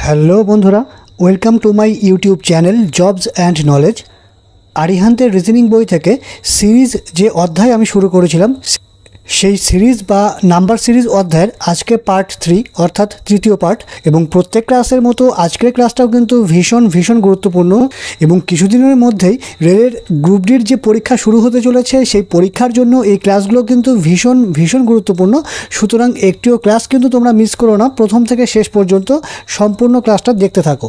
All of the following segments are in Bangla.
হ্যালো বন্ধুরা welcome to my YouTube channel jobs and knowledge আরিহান্তের রিজনিং বই থেকে সিরিজ যে অধ্যায় আমি শুরু করেছিলাম সেই সিরিজ বা নাম্বার সিরিজ অধ্যায়ের আজকে পার্ট থ্রি অর্থাৎ তৃতীয় পার্ট এবং প্রত্যেক ক্লাসের মতো আজকের ক্লাসটাও কিন্তু ভীষণ ভীষণ গুরুত্বপূর্ণ এবং কিছুদিনের মধ্যেই রেলের গ্রুপ ডির যে পরীক্ষা শুরু হতে চলেছে সেই পরীক্ষার জন্য এই ক্লাসগুলো কিন্তু ভীষণ ভীষণ গুরুত্বপূর্ণ সুতরাং একটিও ক্লাস কিন্তু তোমরা মিস করো না প্রথম থেকে শেষ পর্যন্ত সম্পূর্ণ ক্লাসটা দেখতে থাকো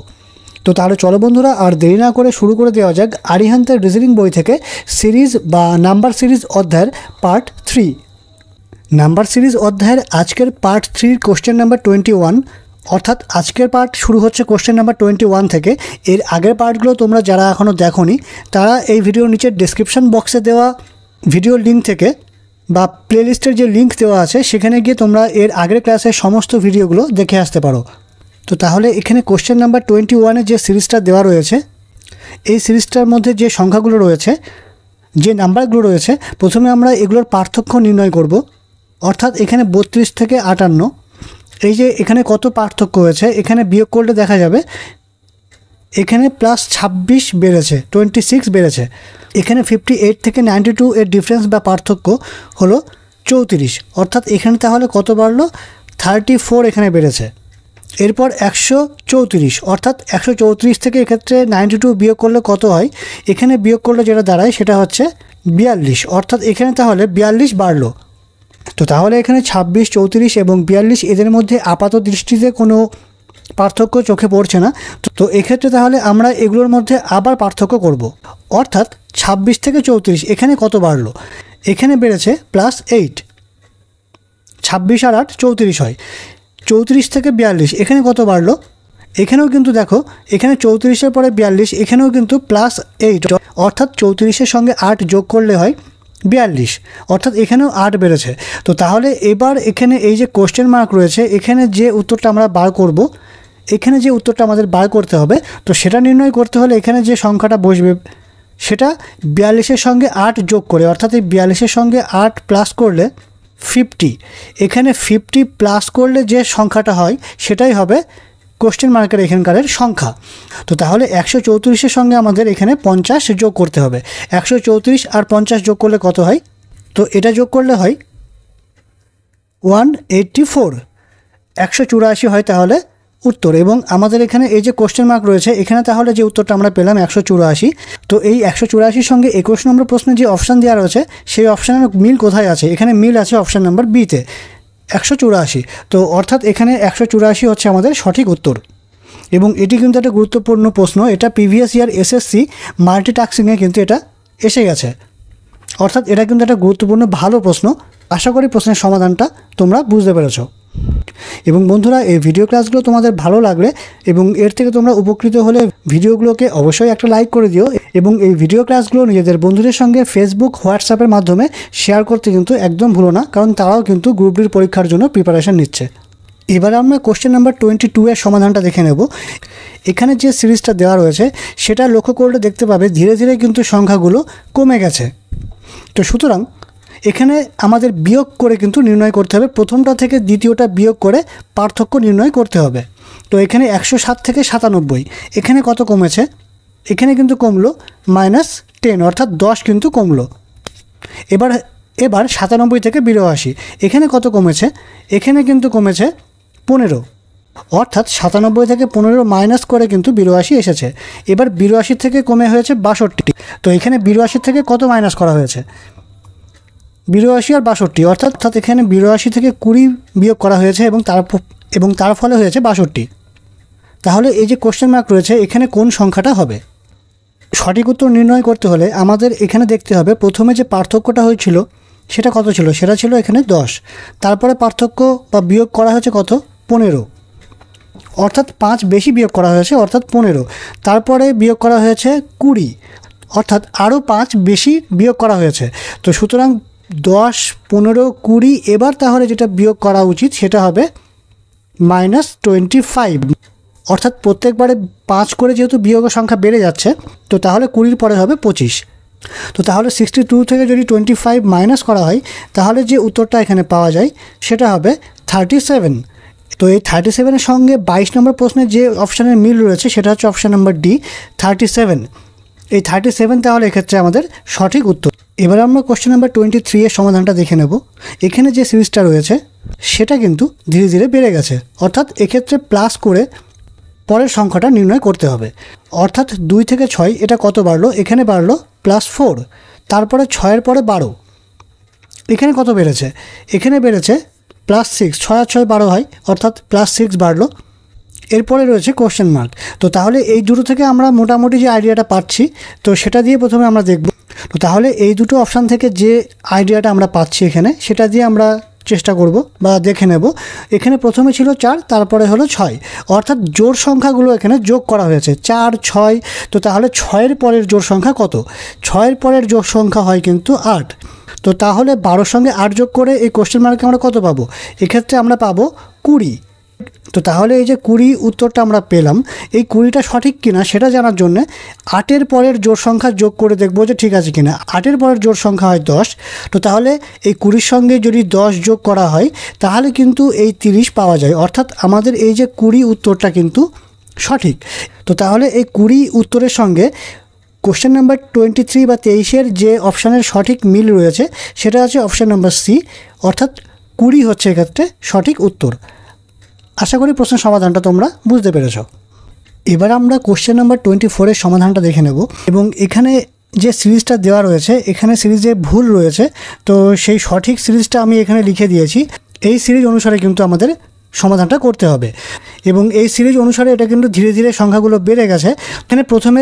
তো তাহলে চলো বন্ধুরা আর দেরি না করে শুরু করে দেওয়া যাক আরিহান্তের রিজনিং বই থেকে সিরিজ বা নাম্বার সিরিজ অধ্যায়ের পার্ট থ্রি নাম্বার সিরিজ অধ্যায়ের আজকের পার্ট থ্রির কোশ্চেন নাম্বার টোয়েন্টি ওয়ান অর্থাৎ আজকের পার্ট শুরু হচ্ছে কোশ্চেন নাম্বার টোয়েন্টি ওয়ান থেকে এর আগের পার্টগুলো তোমরা যারা এখনও দেখোনি তারা এই ভিডিওর নিচের ডিসক্রিপশান বক্সে দেওয়া ভিডিও লিঙ্ক থেকে বা প্লেলিস্টের যে লিঙ্ক দেওয়া আছে সেখানে গিয়ে তোমরা এর আগের ক্লাসের সমস্ত ভিডিওগুলো দেখে আসতে পারো তো তাহলে এখানে কোশ্চেন নাম্বার টোয়েন্টি ওয়ানে যে সিরিজটা দেওয়া রয়েছে এই সিরিজটার মধ্যে যে সংখ্যাগুলো রয়েছে যে নাম্বারগুলো রয়েছে প্রথমে আমরা এগুলোর পার্থক্য নির্ণয় করবো অর্থাৎ এখানে বত্রিশ থেকে আটান্ন এই যে এখানে কত পার্থক্য হয়েছে এখানে বিয়োগ করলে দেখা যাবে এখানে প্লাস ছাব্বিশ বেড়েছে টোয়েন্টি সিক্স বেড়েছে এখানে ফিফটি এইট থেকে নাইনটি টু এর ডিফারেন্স বা পার্থক্য হলো চৌত্রিশ অর্থাৎ এখানে তাহলে কত বাড়লো থার্টি ফোর এখানে বেড়েছে এরপর একশো চৌত্রিশ অর্থাৎ একশো চৌত্রিশ থেকে এক্ষেত্রে নাইনটি টু বিয়োগ করলে কত হয় এখানে বিয়োগ করলে যেটা দাঁড়ায় সেটা হচ্ছে বিয়াল্লিশ অর্থাৎ এখানে তাহলে বিয়াল্লিশ বাড়লো তো তাহলে এখানে ২৬ চৌত্রিশ এবং বিয়াল্লিশ এদের মধ্যে আপাত দৃষ্টিতে কোনো পার্থক্য চোখে পড়ছে না তো এক্ষেত্রে তাহলে আমরা এগুলোর মধ্যে আবার পার্থক্য করব। অর্থাৎ ২৬ থেকে চৌত্রিশ এখানে কত বাড়লো এখানে বেড়েছে প্লাস এইট ছাব্বিশ আর আট চৌত্রিশ হয় চৌত্রিশ থেকে বিয়াল্লিশ এখানে কত বাড়লো এখানেও কিন্তু দেখো এখানে চৌত্রিশের পরে বিয়াল্লিশ এখানেও কিন্তু প্লাস এইট অর্থাৎ চৌত্রিশের সঙ্গে আট যোগ করলে হয় বিয়াল্লিশ অর্থাৎ এখানেও আট বেড়েছে তো তাহলে এবার এখানে এই যে কোশ্চেন মার্ক রয়েছে এখানে যে উত্তরটা আমরা বার করব এখানে যে উত্তরটা আমাদের বার করতে হবে তো সেটা নির্ণয় করতে হলে এখানে যে সংখ্যাটা বসবে সেটা বিয়াল্লিশের সঙ্গে আট যোগ করে অর্থাৎ এই বিয়াল্লিশের সঙ্গে আট প্লাস করলে ফিফটি এখানে ফিফটি প্লাস করলে যে সংখ্যাটা হয় সেটাই হবে কোশ্চেন মার্কের এখানকারের সংখ্যা তো তাহলে একশো চৌত্রিশের সঙ্গে আমাদের এখানে পঞ্চাশ যোগ করতে হবে একশো চৌত্রিশ আর পঞ্চাশ যোগ করলে কত হয় তো এটা যোগ করলে হয় ওয়ান এইটটি ফোর একশো চুরাশি হয় তাহলে উত্তর এবং আমাদের এখানে এই যে কোশ্চেন মার্ক রয়েছে এখানে তাহলে যে উত্তরটা আমরা পেলাম একশো চুরাশি তো এই একশো চুরাশির সঙ্গে একুশ নম্বর প্রশ্নে যে অপশান দেওয়া রয়েছে সেই অপশানের মিল কোথায় আছে এখানে মিল আছে অপশান নাম্বার বিতে একশো চুরাশি তো অর্থাৎ এখানে একশো চুরাশি হচ্ছে আমাদের সঠিক উত্তর এবং এটি কিন্তু একটা গুরুত্বপূর্ণ প্রশ্ন এটা প্রিভিয়াস ইয়ার এসএসসি মাল্টিটাস্কিংয়ে কিন্তু এটা এসে গেছে অর্থাৎ এটা কিন্তু একটা গুরুত্বপূর্ণ ভালো প্রশ্ন আশা করি প্রশ্নের সমাধানটা তোমরা বুঝতে পেরেছো এবং বন্ধুরা এই ভিডিও ক্লাসগুলো তোমাদের ভালো লাগলে এবং এর থেকে তোমরা উপকৃত হলে ভিডিওগুলোকে অবশ্যই একটা লাইক করে দিও এবং এই ভিডিও ক্লাসগুলো নিজেদের বন্ধুদের সঙ্গে ফেসবুক হোয়াটসঅ্যাপের মাধ্যমে শেয়ার করতে কিন্তু একদম ভুলো না কারণ তারাও কিন্তু গ্রুপ ডির পরীক্ষার জন্য প্রিপারেশান নিচ্ছে এবার আমরা কোশ্চেন নাম্বার টোয়েন্টি টু এর সমাধানটা দেখে নেব এখানে যে সিরিজটা দেওয়া রয়েছে সেটা লক্ষ্য করলে দেখতে পাবে ধীরে ধীরে কিন্তু সংখ্যাগুলো কমে গেছে তো সুতরাং এখানে আমাদের বিয়োগ করে কিন্তু নির্ণয় করতে হবে প্রথমটা থেকে দ্বিতীয়টা বিয়োগ করে পার্থক্য নির্ণয় করতে হবে তো এখানে একশো সাত থেকে সাতানব্বই এখানে কত কমেছে এখানে কিন্তু কমলো মাইনাস টেন অর্থাৎ দশ কিন্তু কমলো এবার এবার সাতানব্বই থেকে বিরাশি এখানে কত কমেছে এখানে কিন্তু কমেছে পনেরো অর্থাৎ সাতানব্বই থেকে পনেরো মাইনাস করে কিন্তু বিরাশি এসেছে এবার বিরাশি থেকে কমে হয়েছে বাষট্টি তো এখানে বিরাশি থেকে কত মাইনাস করা হয়েছে বিরাশি আর বাষট্টি অর্থাৎ অর্থাৎ এখানে বিরাশি থেকে কুড়ি বিয়োগ করা হয়েছে এবং তার এবং তার ফলে হয়েছে বাষট্টি তাহলে এই যে কোশ্চেন মার্ক রয়েছে এখানে কোন সংখ্যাটা হবে সঠিক উত্তর নির্ণয় করতে হলে আমাদের এখানে দেখতে হবে প্রথমে যে পার্থক্যটা হয়েছিল সেটা কত ছিল সেটা ছিল এখানে দশ তারপরে পার্থক্য বা বিয়োগ করা হয়েছে কত পনেরো অর্থাৎ পাঁচ বেশি বিয়োগ করা হয়েছে অর্থাৎ পনেরো তারপরে বিয়োগ করা হয়েছে কুড়ি অর্থাৎ আরও পাঁচ বেশি বিয়োগ করা হয়েছে তো সুতরাং দশ পনেরো কুড়ি এবার তাহলে যেটা বিয়োগ করা উচিত সেটা হবে মাইনাস টোয়েন্টি ফাইভ অর্থাৎ প্রত্যেকবারে পাঁচ করে যেহেতু বিয়োগের সংখ্যা বেড়ে যাচ্ছে তো তাহলে কুড়ির পরে হবে পঁচিশ তো তাহলে সিক্সটি টু থেকে যদি টোয়েন্টি ফাইভ মাইনাস করা হয় তাহলে যে উত্তরটা এখানে পাওয়া যায় সেটা হবে থার্টি সেভেন তো এই থার্টি সেভেনের সঙ্গে বাইশ নম্বর প্রশ্নে যে অপশানের মিল রয়েছে সেটা হচ্ছে option number D thirty seven এই থার্টি সেভেন তাহলে এক্ষেত্রে আমাদের সঠিক উত্তর এবার আমরা কোশ্চেন নাম্বার টোয়েন্টি থ্রি এর সমাধানটা দেখে নেব এখানে যে সিরিজটা রয়েছে সেটা কিন্তু ধীরে ধীরে বেড়ে গেছে অর্থাৎ এক্ষেত্রে প্লাস করে পরের সংখ্যাটা নির্ণয় করতে হবে অর্থাৎ দুই থেকে ছয় এটা কত বাড়লো এখানে বাড়লো প্লাস ফোর তারপরে ছয়ের পরে বারো এখানে কত বেড়েছে এখানে বেড়েছে প্লাস সিক্স ছয় আর ছয় বারো হয় অর্থাৎ প্লাস সিক্স বাড়লো এরপরে রয়েছে কোশ্চেন মার্ক তো তাহলে এই দুটো থেকে আমরা মোটামুটি যে আইডিয়াটা পাচ্ছি তো সেটা দিয়ে প্রথমে আমরা দেখব তো তাহলে এই দুটো অপশান থেকে যে আইডিয়াটা আমরা পাচ্ছি এখানে সেটা দিয়ে আমরা চেষ্টা করব বা দেখে নেব এখানে প্রথমে ছিল চার তারপরে হলো ছয় অর্থাৎ জোর সংখ্যাগুলো এখানে যোগ করা হয়েছে চার ছয় তো তাহলে ছয়ের পরের জোর সংখ্যা কত ছয়ের পরের জোর সংখ্যা হয় কিন্তু আট তো তাহলে বারোর সঙ্গে আট যোগ করে এই কোশ্চেন মার্কে আমরা কত পাবো এক্ষেত্রে আমরা পাবো কুড়ি তো তাহলে এই যে কুড়ি উত্তরটা আমরা পেলাম এই কুড়িটা সঠিক কিনা সেটা জানার জন্য আটের পরের জোর সংখ্যা যোগ করে দেখবো যে ঠিক আছে কিনা আটের পরের জোর সংখ্যা হয় দশ তো তাহলে এই কুড়ির সঙ্গে যদি দশ যোগ করা হয় তাহলে কিন্তু এই তিরিশ পাওয়া যায় অর্থাৎ আমাদের এই যে কুড়ি উত্তরটা কিন্তু সঠিক তো তাহলে এই কুড়ি উত্তরের সঙ্গে কোশ্চেন নাম্বার টোয়েন্টি থ্রি বা তেইশের যে অপশানের সঠিক মিল রয়েছে সেটা আছে অপশান নাম্বার সি অর্থাৎ কুড়ি হচ্ছে এক্ষেত্রে সঠিক উত্তর আশা করি প্রশ্নের সমাধানটা তোমরা বুঝতে পেরেছ এবার আমরা কোশ্চেন নাম্বার টোয়েন্টি ফোরের সমাধানটা দেখে নেব এবং এখানে যে সিরিজটা দেওয়া রয়েছে এখানে সিরিজে ভুল রয়েছে তো সেই সঠিক সিরিজটা আমি এখানে লিখে দিয়েছি এই সিরিজ অনুসারে কিন্তু আমাদের সমাধানটা করতে হবে এবং এই সিরিজ অনুসারে এটা কিন্তু ধীরে ধীরে সংখ্যাগুলো বেড়ে গেছে এখানে প্রথমে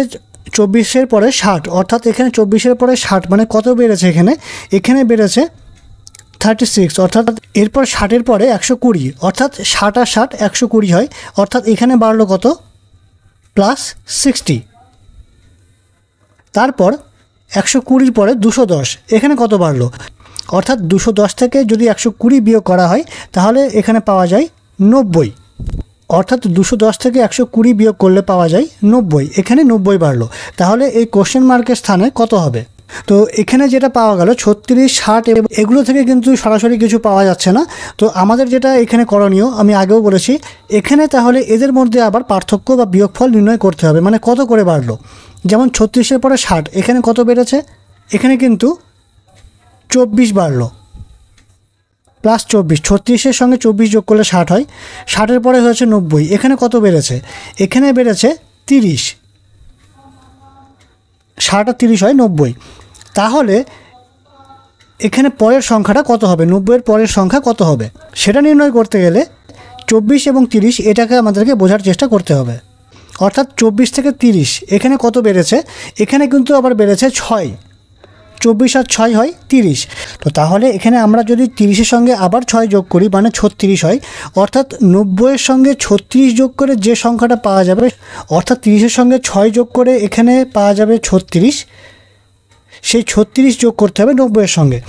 চব্বিশের পরে ষাট অর্থাৎ এখানে চব্বিশের পরে ষাট মানে কত বেড়েছে এখানে এখানে বেড়েছে থার্টি সিক্স অর্থাৎ এরপর ষাটের পরে একশো কুড়ি অর্থাৎ ষাট আর ষাট একশো কুড়ি হয় অর্থাৎ এখানে বাড়লো কত প্লাস সিক্সটি তারপর একশো কুড়ির পরে দুশো দশ এখানে কত বাড়লো অর্থাৎ দুশো দশ থেকে যদি একশো কুড়ি বিয়োগ করা হয় তাহলে এখানে পাওয়া যায় নব্বই অর্থাৎ দুশো দশ থেকে একশো কুড়ি বিয়োগ করলে পাওয়া যায় নব্বই এখানে নব্বই বাড়লো তাহলে এই কোশ্চেন মার্কের স্থানে কত হবে তো এখানে যেটা পাওয়া গেল ছত্রিশ ষাট এগুলো থেকে কিন্তু সরাসরি কিছু পাওয়া যাচ্ছে না তো আমাদের যেটা এখানে করণীয় আমি আগেও বলেছি এখানে তাহলে এদের মধ্যে আবার পার্থক্য বা বিয়োগফল নির্ণয় করতে হবে মানে কত করে বাড়লো যেমন ছত্রিশের পরে ষাট এখানে কত বেড়েছে এখানে কিন্তু চব্বিশ বাড়লো প্লাস চব্বিশ ছত্রিশের সঙ্গে চব্বিশ যোগ করলে ষাট হয় ষাটের পরে হয়েছে নব্বই এখানে কত বেড়েছে এখানে বেড়েছে তিরিশ ষাট আর তিরিশ হয় নব্বই তাহলে এখানে পরের সংখ্যাটা কত হবে নব্বইয়ের পরের সংখ্যা কত হবে সেটা নির্ণয় করতে গেলে চব্বিশ এবং তিরিশ এটাকে আমাদেরকে বোঝার চেষ্টা করতে হবে অর্থাৎ চব্বিশ থেকে তিরিশ এখানে কত বেড়েছে এখানে কিন্তু আবার বেড়েছে ছয় চব্বিশ আর ছয় হয় তিরিশ তো তাহলে এখানে আমরা যদি তিরিশের সঙ্গে আবার ছয় যোগ করি মানে ছত্রিশ হয় অর্থাৎ নব্বইয়ের সঙ্গে ছত্রিশ যোগ করে যে সংখ্যাটা পাওয়া যাবে অর্থাৎ তিরিশের সঙ্গে ছয় যোগ করে এখানে পাওয়া যাবে ছত্রিশ সেই ছত্রিশ যোগ করতে হবে নব্বইয়ের সঙ্গে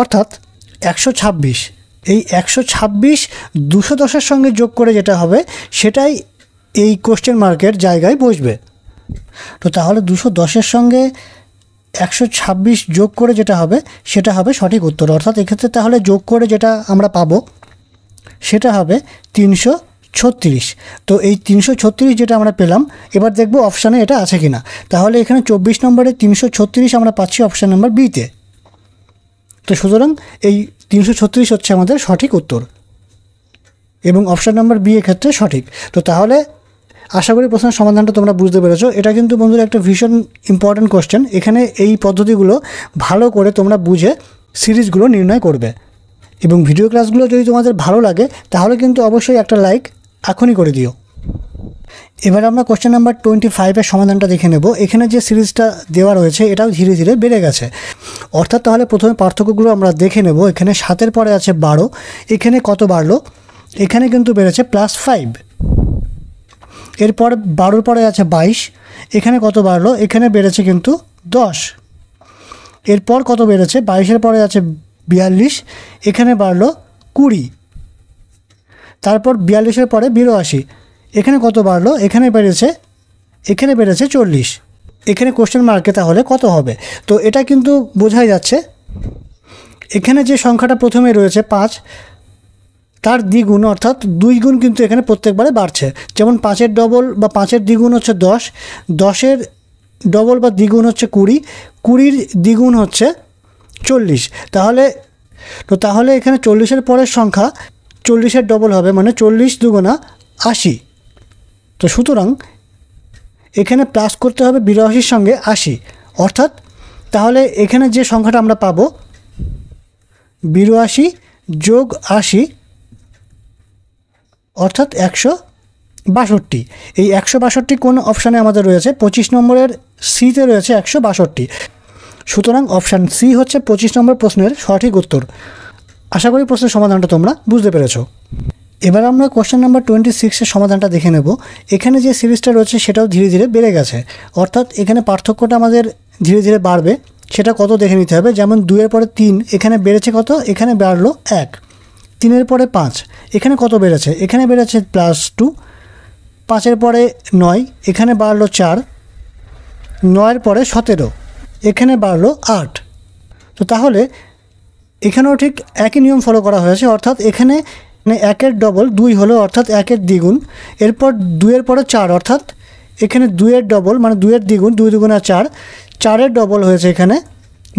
অর্থাৎ একশো ছাব্বিশ এই একশো ছাব্বিশ দুশো দশের সঙ্গে যোগ করে যেটা হবে সেটাই এই কোশ্চেন মার্কের জায়গায় বসবে তো তাহলে দুশো দশের সঙ্গে একশো ছাব্বিশ যোগ করে যেটা হবে সেটা হবে সঠিক উত্তর অর্থাৎ এক্ষেত্রে তাহলে যোগ করে যেটা আমরা পাবো সেটা হবে তিনশো ছত্রিশ তো এই তিনশো ছত্রিশ যেটা আমরা পেলাম এবার দেখব অপশানে এটা আছে কি না তাহলে এখানে চব্বিশ নম্বরে তিনশো ছত্রিশ আমরা পাচ্ছি অপশান নাম্বার বিতে তো সুতরাং এই তিনশো ছত্রিশ হচ্ছে আমাদের সঠিক উত্তর এবং অপশান নাম্বার বি এক্ষেত্রে সঠিক তো তাহলে আশা করি প্রশ্নের সমাধানটা তোমরা বুঝতে পেরেছো এটা কিন্তু বন্ধুরা একটা ভীষণ ইম্পর্ট্যান্ট কোয়েশ্চেন এখানে এই পদ্ধতিগুলো ভালো করে তোমরা বুঝে সিরিজগুলো নির্ণয় করবে এবং ভিডিও ক্লাসগুলো যদি তোমাদের ভালো লাগে তাহলে কিন্তু অবশ্যই একটা লাইক এখনই করে দিও এবার আমরা কোয়েশ্চেন নাম্বার টোয়েন্টি ফাইভের সমাধানটা দেখে নেব এখানে যে সিরিজটা দেওয়া রয়েছে এটাও ধীরে ধীরে বেড়ে গেছে অর্থাৎ তাহলে প্রথমে পার্থক্যগুলো আমরা দেখে নেব এখানে সাতের পরে আছে বারো এখানে কত বাড়লো এখানে কিন্তু বেড়েছে প্লাস ফাইভ এরপর বারোর পরে আছে বাইশ এখানে কত বাড়লো এখানে বেড়েছে কিন্তু দশ এরপর কত বেড়েছে বাইশের পরে আছে বিয়াল্লিশ এখানে বাড়লো কুড়ি তারপর বিয়াল্লিশের পরে বিরাশি এখানে কত বাড়লো এখানে বেড়েছে এখানে বেড়েছে চল্লিশ এখানে কোশ্চেন মার্কে তাহলে কত হবে তো এটা কিন্তু বোঝাই যাচ্ছে এখানে যে সংখ্যাটা প্রথমে রয়েছে পাঁচ তার দ্বিগুণ অর্থাৎ দুই গুণ কিন্তু এখানে প্রত্যেকবারে বাড়ছে যেমন পাঁচের ডবল বা পাঁচের দ্বিগুণ হচ্ছে দশ দশের ডবল বা দ্বিগুণ হচ্ছে কুড়ি কুড়ির দ্বিগুণ হচ্ছে চল্লিশ তাহলে তো তাহলে এখানে চল্লিশের পরের সংখ্যা চল্লিশের ডবল হবে মানে চল্লিশ দুগুণা আশি তো সুতরাং এখানে প্লাস করতে হবে বিরাশির সঙ্গে আশি অর্থাৎ তাহলে এখানে যে সংখ্যাটা আমরা পাবো বিরাশি যোগ আশি অর্থাৎ একশো বাষট্টি এই একশো বাষট্টি কোন অপশানে আমাদের রয়েছে পঁচিশ নম্বরের সিতে রয়েছে একশো বাষট্টি সুতরাং অপশান সি হচ্ছে পঁচিশ নম্বর প্রশ্নের সঠিক উত্তর আশা করি প্রশ্নের সমাধানটা তোমরা বুঝতে পেরেছ এবার আমরা কোশ্চেন নাম্বার টোয়েন্টি সিক্সের সমাধানটা দেখে নেব এখানে যে সিরিজটা রয়েছে সেটাও ধীরে ধীরে বেড়ে গেছে অর্থাৎ এখানে পার্থক্যটা আমাদের ধীরে ধীরে বাড়বে সেটা কত দেখে নিতে হবে যেমন দুয়ের পরে তিন এখানে বেড়েছে কত এখানে বাড়লো এক তিনের পরে পাঁচ এখানে কত বেড়েছে এখানে বেড়েছে প্লাস টু পাঁচের পরে নয় এখানে বাড়লো চার নয়ের পরে সতেরো এখানে বাড়লো আট তো তাহলে এখানেও ঠিক একই নিয়ম ফলো করা হয়েছে অর্থাৎ এখানে মানে একের ডবল দুই হলো অর্থাৎ একের দ্বিগুণ এরপর দুইয়ের পরে চার অর্থাৎ এখানে দুইয়ের ডবল মানে দুইয়ের দ্বিগুণ দুই দুগুণা চার চারের ডবল হয়েছে এখানে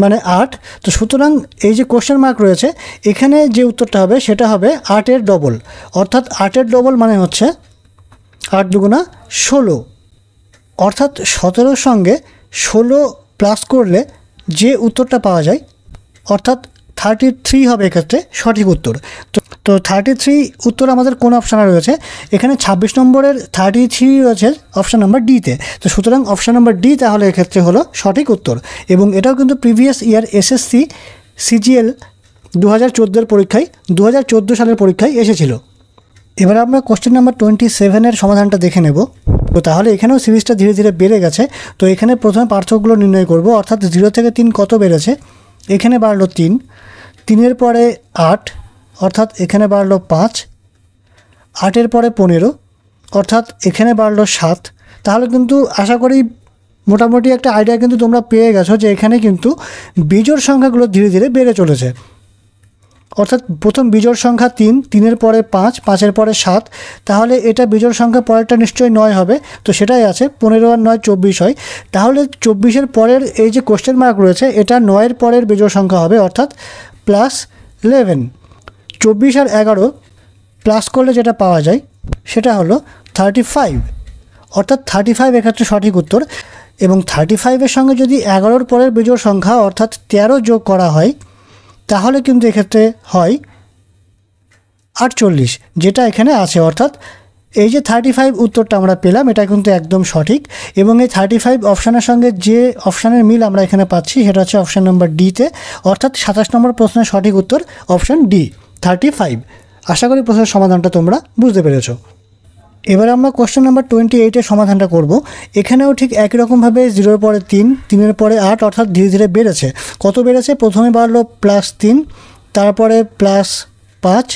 মানে আট তো সুতরাং এই যে কোশ্চেন মার্ক রয়েছে এখানে যে উত্তরটা হবে সেটা হবে আটের ডবল অর্থাৎ আটের ডবল মানে হচ্ছে আট দুগুণা ষোলো অর্থাৎ সতেরোর সঙ্গে ষোলো প্লাস করলে যে উত্তরটা পাওয়া যায় অর্থাৎ থার্টি থ্রি হবে এক্ষেত্রে সঠিক উত্তর তো তো থার্টি থ্রি উত্তর আমাদের কোন অপশানে রয়েছে এখানে ছাব্বিশ নম্বরের থার্টি থ্রি রয়েছে অপশান নাম্বার ডিতে তো সুতরাং অপশান নাম্বার ডি তাহলে এক্ষেত্রে হলো সঠিক উত্তর এবং এটাও কিন্তু প্রিভিয়াস ইয়ার এসএসসি সিজিএল দু হাজার চোদ্দোর পরীক্ষায় দু হাজার চোদ্দো সালের পরীক্ষায় এসেছিল এবার আমরা কোশ্চেন নাম্বার টোয়েন্টি সেভেনের সমাধানটা দেখে নেব তো তাহলে এখানেও সিরিজটা ধীরে ধীরে বেড়ে গেছে তো এখানে প্রথমে পার্থক্যগুলো নির্ণয় করব অর্থাৎ জিরো থেকে তিন কত বেড়েছে এখানে বাড়লো তিন তিনের পরে আট অর্থাৎ এখানে বাড়লো পাঁচ আটের পরে পনেরো অর্থাৎ এখানে বাড়লো সাত তাহলে কিন্তু আশা করি মোটামুটি একটা আইডিয়া কিন্তু তোমরা পেয়ে গেছো যে এখানে কিন্তু বীজোর সংখ্যাগুলো ধীরে ধীরে বেড়ে চলেছে অর্থাৎ প্রথম বিজোড় সংখ্যা তিন তিনের পরে পাঁচ পাঁচের পরে সাত তাহলে এটা বিজোড় সংখ্যা পরেরটা নিশ্চয়ই নয় হবে তো সেটাই আছে পনেরো আর নয় চব্বিশ হয় তাহলে চব্বিশের পরের এই যে কোশ্চেন মার্ক রয়েছে এটা নয়ের পরের বিজোড় সংখ্যা হবে অর্থাৎ প্লাস ইলেভেন চব্বিশ আর এগারো প্লাস করলে যেটা পাওয়া যায় সেটা হলো থার্টি ফাইভ অর্থাৎ থার্টি ফাইভ এক্ষেত্রে সঠিক উত্তর এবং থার্টি ফাইভের সঙ্গে যদি এগারোর পরের বিজোড় সংখ্যা অর্থাৎ তেরো যোগ করা হয় তাহলে কিন্তু এক্ষেত্রে হয় আটচল্লিশ যেটা এখানে আছে অর্থাৎ এই যে থার্টি ফাইভ উত্তরটা আমরা পেলাম এটা কিন্তু একদম সঠিক এবং এই থার্টি ফাইভ অপশানের সঙ্গে যে অপশানের মিল আমরা এখানে পাচ্ছি সেটা হচ্ছে অপশান নম্বর ডিতে অর্থাৎ সাতাশ নম্বর প্রশ্নের সঠিক উত্তর অপশান ডি থার্টি ফাইভ আশা করি প্রশ্নের সমাধানটা তোমরা বুঝতে পেরেছো এবার আমরা কোয়েশ্চেন নাম্বার টোয়েন্টি এইটের সমাধানটা করব এখানেও ঠিক একই রকমভাবে জিরোর পরে তিন তিনের পরে আট অর্থাৎ ধীরে ধীরে বেড়েছে কত বেড়েছে প্রথমে বাড়লো প্লাস তিন তারপরে প্লাস পাঁচ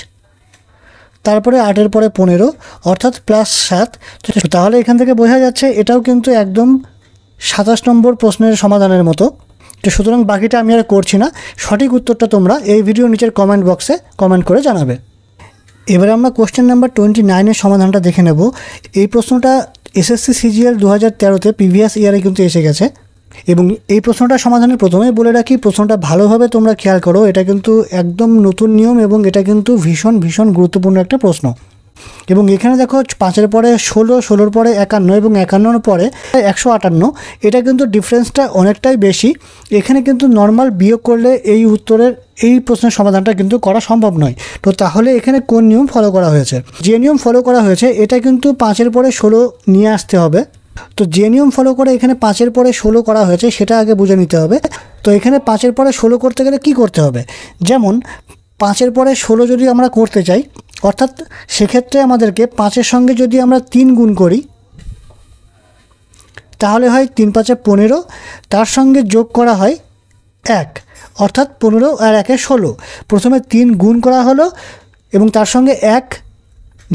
তারপরে আটের পরে পনেরো অর্থাৎ প্লাস সাত তাহলে এখান থেকে বোঝা যাচ্ছে এটাও কিন্তু একদম সাতাশ নম্বর প্রশ্নের সমাধানের মতো তো সুতরাং বাকিটা আমি আর করছি না সঠিক উত্তরটা তোমরা এই ভিডিও নিচের কমেন্ট বক্সে কমেন্ট করে জানাবে এবার আমরা কোশ্চেন নাম্বার টোয়েন্টি নাইনের সমাধানটা দেখে নেব এই প্রশ্নটা এসএসসি সিজিএল দু হাজার তেরোতে প্রিভিয়াস ইয়ারে কিন্তু এসে গেছে এবং এই প্রশ্নটা সমাধানের প্রথমে বলে রাখি প্রশ্নটা ভালোভাবে তোমরা খেয়াল করো এটা কিন্তু একদম নতুন নিয়ম এবং এটা কিন্তু ভীষণ ভীষণ গুরুত্বপূর্ণ একটা প্রশ্ন এবং এখানে দেখো পাঁচের পরে ষোলো ষোলোর পরে একান্ন এবং একান্নর পরে একশো আটান্ন এটা কিন্তু ডিফারেন্সটা অনেকটাই বেশি এখানে কিন্তু নর্মাল বিয়োগ করলে এই উত্তরের এই প্রশ্নের সমাধানটা কিন্তু করা সম্ভব নয় তো তাহলে এখানে কোন নিয়ম ফলো করা হয়েছে যে নিয়ম ফলো করা হয়েছে এটা কিন্তু পাঁচের পরে ষোলো নিয়ে আসতে হবে তো যে নিয়ম ফলো করে এখানে পাঁচের পরে ষোলো করা হয়েছে সেটা আগে বুঝে নিতে হবে তো এখানে পাঁচের পরে ষোলো করতে গেলে কি করতে হবে যেমন পাঁচের পরে ষোলো যদি আমরা করতে চাই অর্থাৎ সেক্ষেত্রে আমাদেরকে পাঁচের সঙ্গে যদি আমরা তিন গুণ করি তাহলে হয় তিন পাঁচে পনেরো তার সঙ্গে যোগ করা হয় এক অর্থাৎ পনেরো আর একে ষোলো প্রথমে তিন গুণ করা হলো এবং তার সঙ্গে এক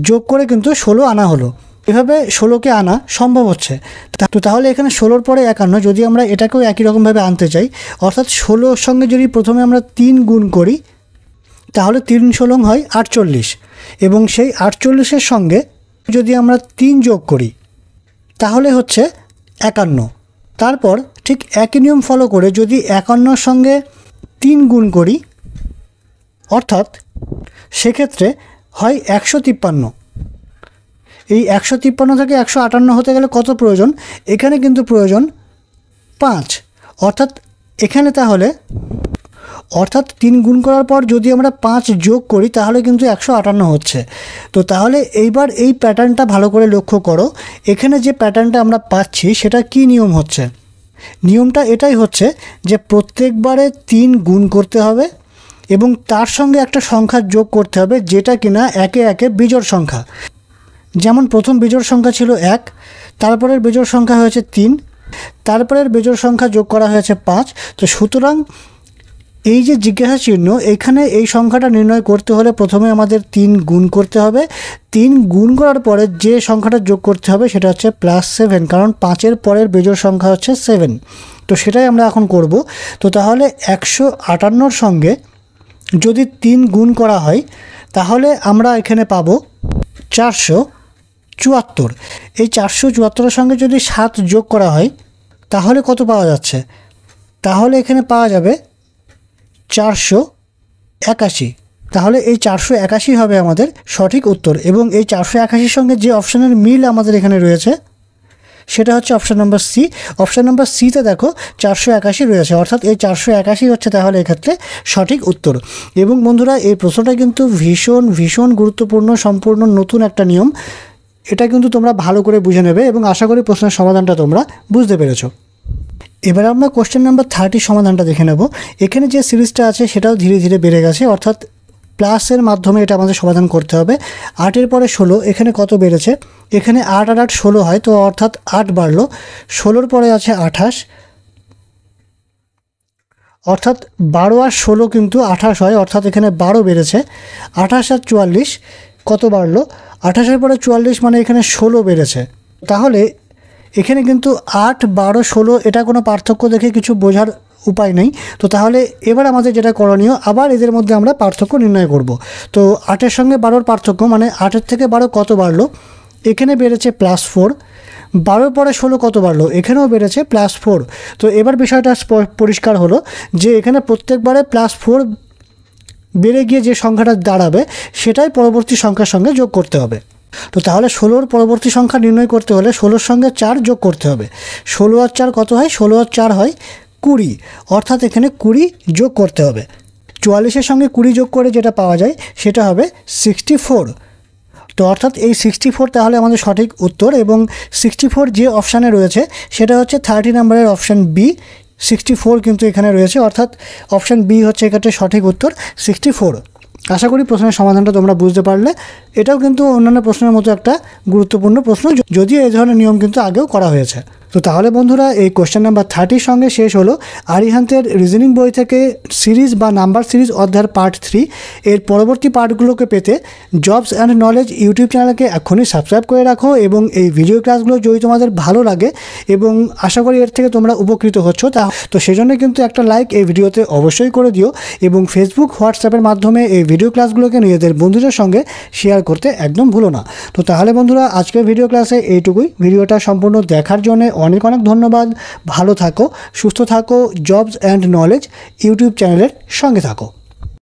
যোগ করে কিন্তু ষোলো আনা হলো এভাবে ষোলোকে আনা সম্ভব হচ্ছে তো তাহলে এখানে ষোলোর পরে একান্ন যদি আমরা এটাকেও একই রকমভাবে আনতে চাই অর্থাৎ ষোলোর সঙ্গে যদি প্রথমে আমরা তিন গুণ করি তাহলে তিন ষোলং হয় আটচল্লিশ এবং সেই আটচল্লিশের সঙ্গে যদি আমরা তিন যোগ করি তাহলে হচ্ছে একান্ন তারপর ঠিক একই নিয়ম ফলো করে যদি একান্নর সঙ্গে তিন গুণ করি অর্থাৎ সেক্ষেত্রে হয় একশো তিপ্পান্ন এই একশো তিপ্পান্ন থেকে একশো আটান্ন হতে গেলে কত প্রয়োজন এখানে কিন্তু প্রয়োজন পাঁচ অর্থাৎ এখানে তাহলে অর্থাৎ তিন গুণ করার পর যদি আমরা পাঁচ যোগ করি তাহলে কিন্তু একশো আটান্ন হচ্ছে তো তাহলে এইবার এই প্যাটার্নটা ভালো করে লক্ষ্য করো এখানে যে প্যাটার্নটা আমরা পাচ্ছি সেটা কি নিয়ম হচ্ছে নিয়মটা এটাই হচ্ছে যে প্রত্যেকবারে তিন গুণ করতে হবে এবং তার সঙ্গে একটা সংখ্যা যোগ করতে হবে যেটা কিনা একে একে বিজোড় সংখ্যা যেমন প্রথম বিজোড় সংখ্যা ছিল এক তারপরের বিজোড় সংখ্যা হয়েছে তিন তারপরের বিজোড় সংখ্যা যোগ করা হয়েছে পাঁচ তো সুতরাং এই যে জিজ্ঞাসা চিহ্ন এখানে এই সংখ্যাটা নির্ণয় করতে হলে প্রথমে আমাদের তিন গুণ করতে হবে তিন গুণ করার পরে যে সংখ্যাটা যোগ করতে হবে সেটা হচ্ছে প্লাস সেভেন কারণ পাঁচের পরের বেজোর সংখ্যা হচ্ছে সেভেন তো সেটাই আমরা এখন করব তো তাহলে একশো আটান্নর সঙ্গে যদি তিন গুণ করা হয় তাহলে আমরা এখানে পাব চারশো চুয়াত্তর এই চারশো চুয়াত্তরের সঙ্গে যদি সাত যোগ করা হয় তাহলে কত পাওয়া যাচ্ছে তাহলে এখানে পাওয়া যাবে চারশো একাশি তাহলে এই চারশো একাশি হবে আমাদের সঠিক উত্তর এবং এই চারশো একাশির সঙ্গে যে অপশানের মিল আমাদের এখানে রয়েছে সেটা হচ্ছে option number C option number সিতে দেখো চারশো একাশি রয়েছে অর্থাৎ এই চারশো একাশি হচ্ছে তাহলে এক্ষেত্রে সঠিক উত্তর এবং বন্ধুরা এই প্রশ্নটা কিন্তু ভীষণ ভীষণ গুরুত্বপূর্ণ সম্পূর্ণ নতুন একটা নিয়ম এটা কিন্তু তোমরা ভালো করে বুঝে নেবে এবং আশা করি প্রশ্নের সমাধানটা তোমরা বুঝতে পেরেছো এবার আমরা কোশ্চেন নাম্বার থার্টির সমাধানটা দেখে নেব এখানে যে সিরিজটা আছে সেটাও ধীরে ধীরে বেড়ে গেছে অর্থাৎ প্লাসের মাধ্যমে এটা আমাদের সমাধান করতে হবে আটের পরে ষোলো এখানে কত বেড়েছে এখানে আট আর আট ষোলো হয় তো অর্থাৎ আট বাড়লো ষোলোর পরে আছে আঠাশ অর্থাৎ বারো আর ষোলো কিন্তু আঠাশ হয় অর্থাৎ এখানে বারো বেড়েছে আঠাশ আর চুয়াল্লিশ কত বাড়লো আঠাশের পরে চুয়াল্লিশ মানে এখানে ষোলো বেড়েছে তাহলে এখানে কিন্তু আট বারো ষোলো এটা কোনো পার্থক্য দেখে কিছু বোঝার উপায় নেই তো তাহলে এবার আমাদের যেটা করণীয় আবার এদের মধ্যে আমরা পার্থক্য নির্ণয় করব তো আটের সঙ্গে বারোর পার্থক্য মানে আটের থেকে বারো কত বাড়লো এখানে বেড়েছে প্লাস ফোর বারোর পরে ষোলো কত বাড়লো এখানেও বেড়েছে প্লাস ফোর তো এবার বিষয়টা পরিষ্কার হলো যে এখানে প্রত্যেকবারে প্লাস ফোর বেড়ে গিয়ে যে সংখ্যাটা দাঁড়াবে সেটাই পরবর্তী সংখ্যার সঙ্গে যোগ করতে হবে তো তাহলে ষোলোর পরবর্তী সংখ্যা নির্ণয় করতে হলে ষোলোর সঙ্গে চার যোগ করতে হবে ষোলো আর চার কত হয় ষোলো আর চার হয় কুড়ি অর্থাৎ এখানে কুড়ি যোগ করতে হবে চুয়াল্লিশের সঙ্গে কুড়ি যোগ করে যেটা পাওয়া যায় সেটা হবে সিক্সটি ফোর তো অর্থাৎ এই সিক্সটি ফোর তাহলে আমাদের সঠিক উত্তর এবং সিক্সটি ফোর যে অপশানে রয়েছে সেটা হচ্ছে থার্টি নাম্বারের অপশান বি সিক্সটি ফোর কিন্তু এখানে রয়েছে অর্থাৎ অপশান বি হচ্ছে এক্ষেত্রে সঠিক উত্তর সিক্সটি ফোর আশা করি প্রশ্নের সমাধানটা তোমরা বুঝতে পারলে এটাও কিন্তু অন্যান্য প্রশ্নের মতো একটা গুরুত্বপূর্ণ প্রশ্ন যদিও এই ধরনের নিয়ম কিন্তু আগেও করা হয়েছে তো তাহলে বন্ধুরা এই কোয়েশ্চেন নাম্বার থার্টির সঙ্গে শেষ হলো আরিহান্তের রিজনিং বই থেকে সিরিজ বা নাম্বার সিরিজ অধ্যায়ের পার্ট থ্রি এর পরবর্তী পার্টগুলোকে পেতে জবস অ্যান্ড নলেজ ইউটিউব চ্যানেলকে এখনই সাবস্ক্রাইব করে রাখো এবং এই ভিডিও ক্লাসগুলো যদি তোমাদের ভালো লাগে এবং আশা করি এর থেকে তোমরা উপকৃত হচ্ছ তা তো সেজন্য কিন্তু একটা লাইক এই ভিডিওতে অবশ্যই করে দিও এবং ফেসবুক হোয়াটসঅ্যাপের মাধ্যমে এই ভিডিও ক্লাসগুলোকে নিজেদের বন্ধুদের সঙ্গে শেয়ার করতে একদম ভুলো না তো তাহলে বন্ধুরা আজকের ভিডিও ক্লাসে এইটুকুই ভিডিওটা সম্পূর্ণ দেখার জন্য অনেক অনেক ধন্যবাদ ভালো থাকো সুস্থ থাকো জবস অ্যান্ড নলেজ ইউটিউব চ্যানেলের সঙ্গে থাকো